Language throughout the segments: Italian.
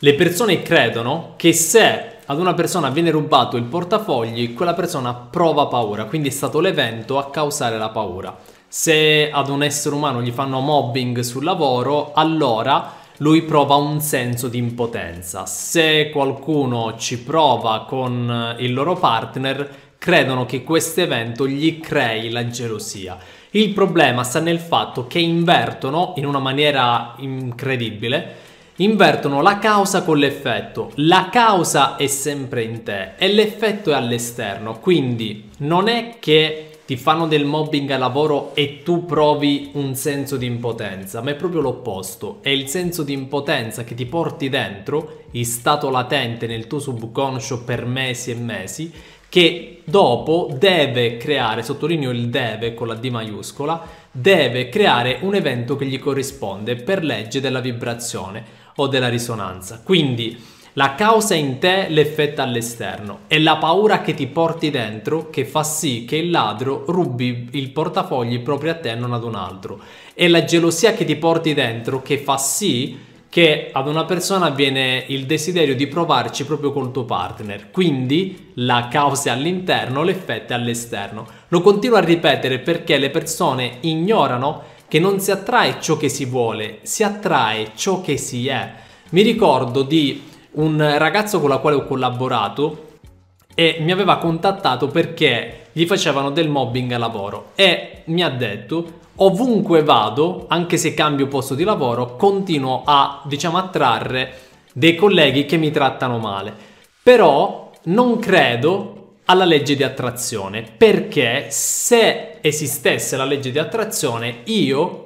Le persone credono che se ad una persona viene rubato il portafogli, quella persona prova paura, quindi è stato l'evento a causare la paura. Se ad un essere umano gli fanno mobbing sul lavoro, allora lui prova un senso di impotenza. Se qualcuno ci prova con il loro partner, credono che questo evento gli crei la gelosia. Il problema sta nel fatto che invertono in una maniera incredibile Invertono la causa con l'effetto. La causa è sempre in te e l'effetto è all'esterno, quindi non è che ti fanno del mobbing al lavoro e tu provi un senso di impotenza, ma è proprio l'opposto, è il senso di impotenza che ti porti dentro, in stato latente nel tuo subconscio per mesi e mesi, che dopo deve creare, sottolineo il deve con la D maiuscola, deve creare un evento che gli corrisponde per legge della vibrazione o della risonanza. Quindi la causa in te, l'effetto all'esterno. È la paura che ti porti dentro che fa sì che il ladro rubi il portafogli proprio a te non ad un altro. È la gelosia che ti porti dentro che fa sì che ad una persona avviene il desiderio di provarci proprio col tuo partner. Quindi la causa è all'interno, l'effetto è all'esterno. Lo continuo a ripetere perché le persone ignorano che non si attrae ciò che si vuole, si attrae ciò che si è. Mi ricordo di un ragazzo con la quale ho collaborato e mi aveva contattato perché gli facevano del mobbing al lavoro e mi ha detto ovunque vado, anche se cambio posto di lavoro, continuo a diciamo attrarre dei colleghi che mi trattano male. Però non credo alla legge di attrazione perché se esistesse la legge di attrazione, io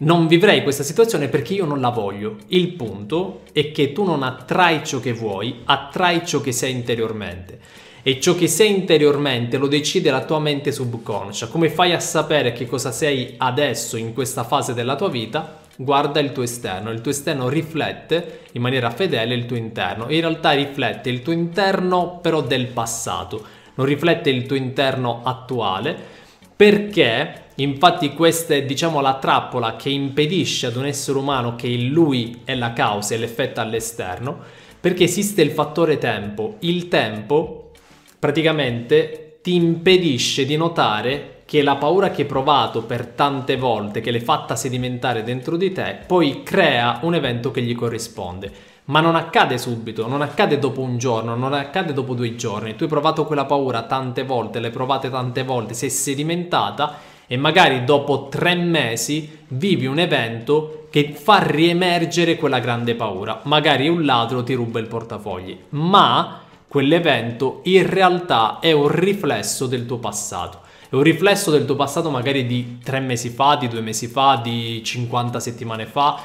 non vivrei questa situazione perché io non la voglio. Il punto è che tu non attrai ciò che vuoi, attrai ciò che sei interiormente. E ciò che sei interiormente lo decide la tua mente subconscia. Come fai a sapere che cosa sei adesso in questa fase della tua vita? Guarda il tuo esterno, il tuo esterno riflette in maniera fedele il tuo interno. In realtà riflette il tuo interno però del passato, non riflette il tuo interno attuale perché infatti questa è diciamo la trappola che impedisce ad un essere umano che in lui è la causa e l'effetto all'esterno, perché esiste il fattore tempo. Il tempo praticamente ti impedisce di notare che la paura che hai provato per tante volte, che l'hai fatta sedimentare dentro di te, poi crea un evento che gli corrisponde ma non accade subito, non accade dopo un giorno, non accade dopo due giorni. Tu hai provato quella paura tante volte, l'hai provata tante volte, sei sedimentata e magari dopo tre mesi vivi un evento che fa riemergere quella grande paura. Magari un ladro ti ruba il portafogli, ma quell'evento in realtà è un riflesso del tuo passato. È un riflesso del tuo passato magari di tre mesi fa, di due mesi fa, di 50 settimane fa,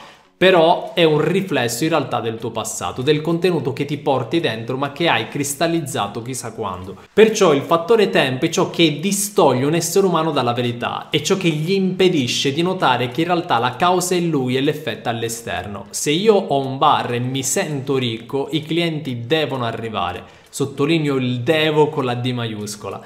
però è un riflesso in realtà del tuo passato, del contenuto che ti porti dentro ma che hai cristallizzato chissà quando. Perciò il fattore tempo è ciò che distoglie un essere umano dalla verità, è ciò che gli impedisce di notare che in realtà la causa è lui e l'effetto all'esterno. Se io ho un bar e mi sento ricco, i clienti devono arrivare. Sottolineo il devo con la D maiuscola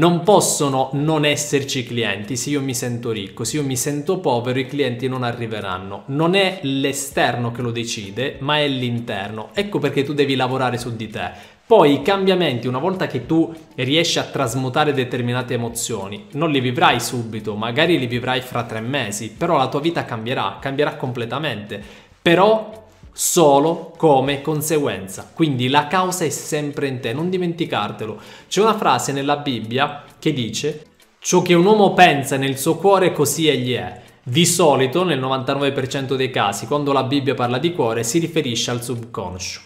non possono non esserci clienti. Se io mi sento ricco, se io mi sento povero, i clienti non arriveranno. Non è l'esterno che lo decide, ma è l'interno. Ecco perché tu devi lavorare su di te. Poi i cambiamenti, una volta che tu riesci a trasmutare determinate emozioni, non li vivrai subito, magari li vivrai fra tre mesi, però la tua vita cambierà, cambierà completamente. Però solo come conseguenza. Quindi la causa è sempre in te, non dimenticartelo. C'è una frase nella Bibbia che dice ciò che un uomo pensa nel suo cuore così egli è. Di solito, nel 99% dei casi, quando la Bibbia parla di cuore, si riferisce al subconscio.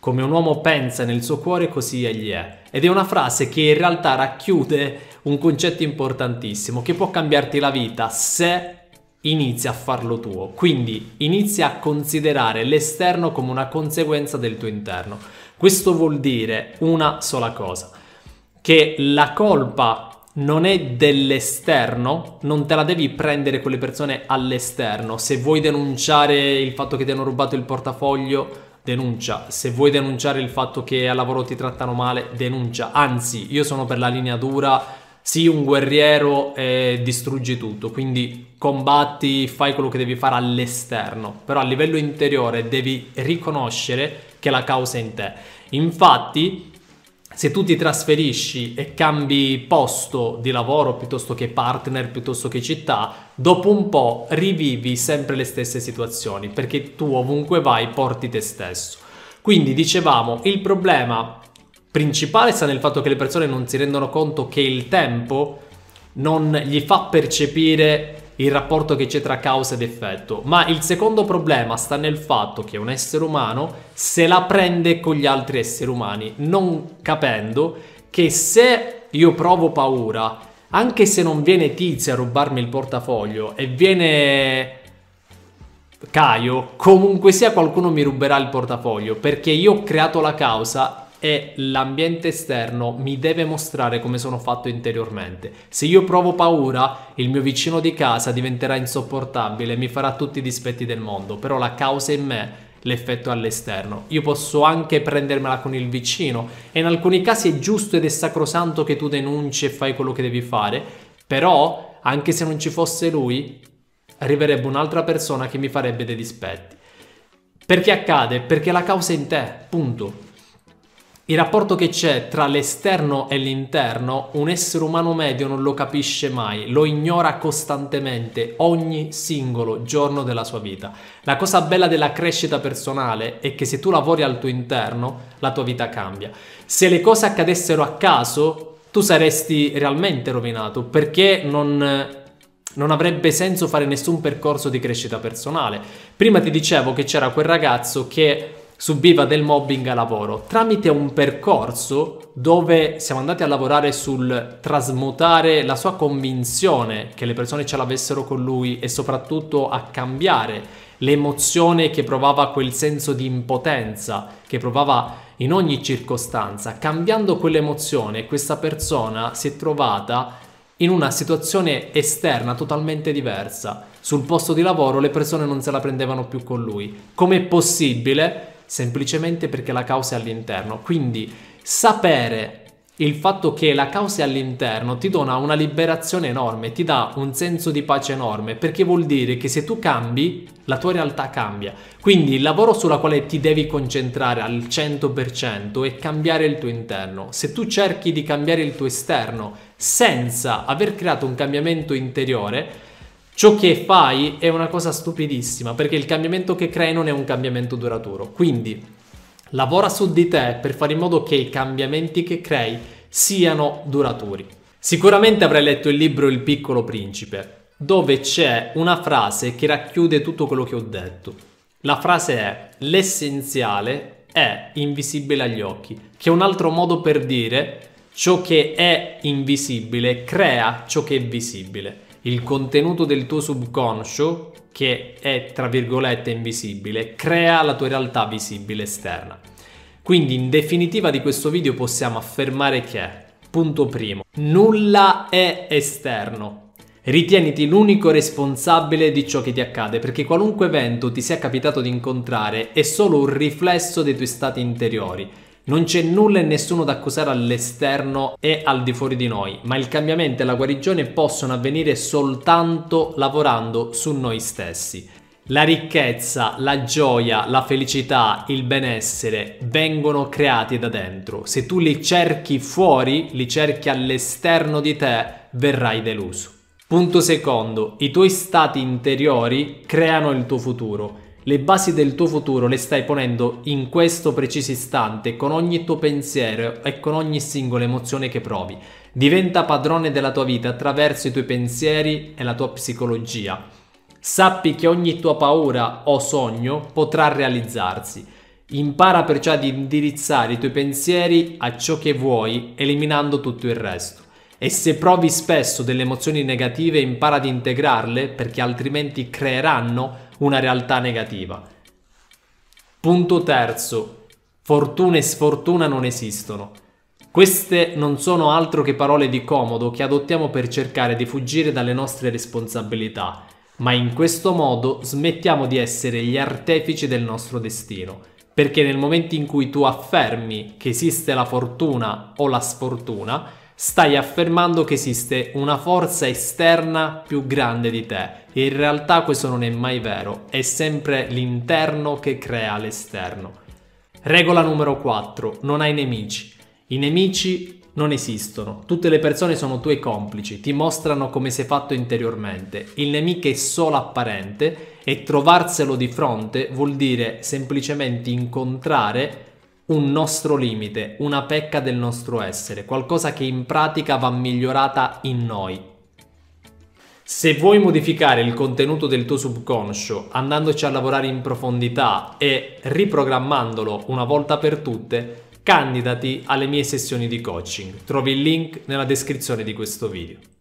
Come un uomo pensa nel suo cuore, così egli è. Ed è una frase che in realtà racchiude un concetto importantissimo che può cambiarti la vita se inizia a farlo tuo. Quindi inizia a considerare l'esterno come una conseguenza del tuo interno. Questo vuol dire una sola cosa, che la colpa non è dell'esterno, non te la devi prendere con le persone all'esterno. Se vuoi denunciare il fatto che ti hanno rubato il portafoglio, denuncia. Se vuoi denunciare il fatto che al lavoro ti trattano male, denuncia. Anzi, io sono per la linea dura, sii un guerriero e distruggi tutto. Quindi combatti, fai quello che devi fare all'esterno, però a livello interiore devi riconoscere che la causa è in te. Infatti, se tu ti trasferisci e cambi posto di lavoro piuttosto che partner, piuttosto che città, dopo un po' rivivi sempre le stesse situazioni, perché tu ovunque vai porti te stesso. Quindi dicevamo, il problema principale sta nel fatto che le persone non si rendono conto che il tempo non gli fa percepire il rapporto che c'è tra causa ed effetto, ma il secondo problema sta nel fatto che un essere umano se la prende con gli altri esseri umani, non capendo che se io provo paura, anche se non viene Tizia a rubarmi il portafoglio e viene Caio, comunque sia qualcuno mi ruberà il portafoglio perché io ho creato la causa e l'ambiente esterno mi deve mostrare come sono fatto interiormente. Se io provo paura, il mio vicino di casa diventerà insopportabile, e mi farà tutti i dispetti del mondo, però la causa è in me l'effetto all'esterno. Io posso anche prendermela con il vicino e in alcuni casi è giusto ed è sacrosanto che tu denunci e fai quello che devi fare, però anche se non ci fosse lui, arriverebbe un'altra persona che mi farebbe dei dispetti. Perché accade? Perché la causa è in te, punto. Il rapporto che c'è tra l'esterno e l'interno, un essere umano medio non lo capisce mai, lo ignora costantemente ogni singolo giorno della sua vita. La cosa bella della crescita personale è che se tu lavori al tuo interno, la tua vita cambia. Se le cose accadessero a caso, tu saresti realmente rovinato perché non non avrebbe senso fare nessun percorso di crescita personale. Prima ti dicevo che c'era quel ragazzo che subiva del mobbing a lavoro tramite un percorso dove siamo andati a lavorare sul trasmutare la sua convinzione che le persone ce l'avessero con lui e soprattutto a cambiare l'emozione che provava quel senso di impotenza che provava in ogni circostanza. Cambiando quell'emozione, questa persona si è trovata in una situazione esterna totalmente diversa. Sul posto di lavoro le persone non se la prendevano più con lui. Com'è possibile semplicemente perché la causa è all'interno. Quindi sapere il fatto che la causa è all'interno ti dona una liberazione enorme, ti dà un senso di pace enorme, perché vuol dire che se tu cambi, la tua realtà cambia. Quindi il lavoro sulla quale ti devi concentrare al 100% è cambiare il tuo interno. Se tu cerchi di cambiare il tuo esterno senza aver creato un cambiamento interiore, Ciò che fai è una cosa stupidissima perché il cambiamento che crei non è un cambiamento duraturo. Quindi lavora su di te per fare in modo che i cambiamenti che crei siano duraturi. Sicuramente avrai letto il libro Il piccolo principe, dove c'è una frase che racchiude tutto quello che ho detto. La frase è l'essenziale è invisibile agli occhi, che è un altro modo per dire ciò che è invisibile crea ciò che è visibile il contenuto del tuo subconscio, che è tra virgolette invisibile, crea la tua realtà visibile esterna. Quindi in definitiva di questo video possiamo affermare che, punto primo, nulla è esterno. Ritieniti l'unico responsabile di ciò che ti accade, perché qualunque evento ti sia capitato di incontrare è solo un riflesso dei tuoi stati interiori non c'è nulla e nessuno da accusare all'esterno e al di fuori di noi, ma il cambiamento e la guarigione possono avvenire soltanto lavorando su noi stessi. La ricchezza, la gioia, la felicità, il benessere vengono creati da dentro. Se tu li cerchi fuori, li cerchi all'esterno di te, verrai deluso. Punto secondo, i tuoi stati interiori creano il tuo futuro. Le basi del tuo futuro le stai ponendo in questo preciso istante, con ogni tuo pensiero e con ogni singola emozione che provi. Diventa padrone della tua vita attraverso i tuoi pensieri e la tua psicologia. Sappi che ogni tua paura o sogno potrà realizzarsi. Impara perciò ad indirizzare i tuoi pensieri a ciò che vuoi, eliminando tutto il resto. E se provi spesso delle emozioni negative, impara ad integrarle perché altrimenti creeranno una realtà negativa. Punto terzo, fortuna e sfortuna non esistono. Queste non sono altro che parole di comodo che adottiamo per cercare di fuggire dalle nostre responsabilità, ma in questo modo smettiamo di essere gli artefici del nostro destino, perché nel momento in cui tu affermi che esiste la fortuna o la sfortuna, stai affermando che esiste una forza esterna più grande di te. E in realtà questo non è mai vero, è sempre l'interno che crea l'esterno. Regola numero 4. Non hai nemici. I nemici non esistono. Tutte le persone sono tuoi complici, ti mostrano come sei fatto interiormente. Il nemico è solo apparente e trovarselo di fronte vuol dire semplicemente incontrare un nostro limite, una pecca del nostro essere, qualcosa che in pratica va migliorata in noi. Se vuoi modificare il contenuto del tuo subconscio andandoci a lavorare in profondità e riprogrammandolo una volta per tutte, candidati alle mie sessioni di coaching. Trovi il link nella descrizione di questo video.